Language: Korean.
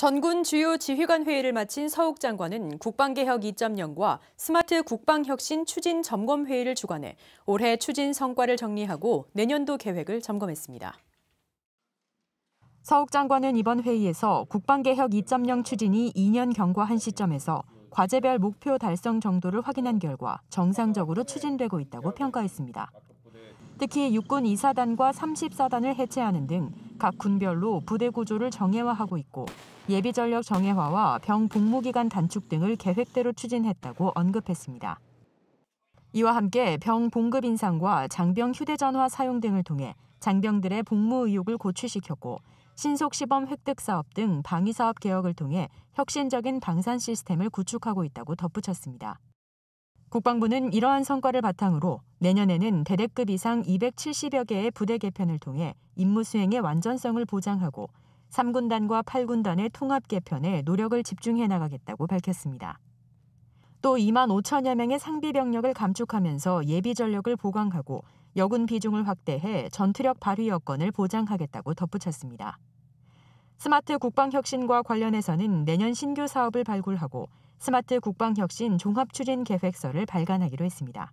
전군 주요 지휘관 회의를 마친 서욱 장관은 국방개혁 2.0과 스마트 국방혁신 추진 점검 회의를 주관해 올해 추진 성과를 정리하고 내년도 계획을 점검했습니다. 서욱 장관은 이번 회의에서 국방개혁 2.0 추진이 2년경과 한 시점에서 과제별 목표 달성 정도를 확인한 결과 정상적으로 추진되고 있다고 평가했습니다. 특히 육군 2사단과 34단을 해체하는 등 각 군별로 부대 구조를 정해화하고 있고 예비 전력 정예화와 병 복무 기간 단축 등을 계획대로 추진했다고 언급했습니다. 이와 함께 병 봉급 인상과 장병 휴대전화 사용 등을 통해 장병들의 복무 의욕을 고취시켰고 신속 시범 획득 사업 등 방위 사업 개혁을 통해 혁신적인 방산 시스템을 구축하고 있다고 덧붙였습니다. 국방부는 이러한 성과를 바탕으로 내년에는 대대급 이상 270여 개의 부대 개편을 통해 임무 수행의 완전성을 보장하고 3군단과 8군단의 통합 개편에 노력을 집중해 나가겠다고 밝혔습니다. 또 2만 5천여 명의 상비 병력을 감축하면서 예비 전력을 보강하고 여군 비중을 확대해 전투력 발휘 여건을 보장하겠다고 덧붙였습니다. 스마트 국방혁신과 관련해서는 내년 신규 사업을 발굴하고 스마트 국방혁신 종합추진 계획서를 발간하기로 했습니다.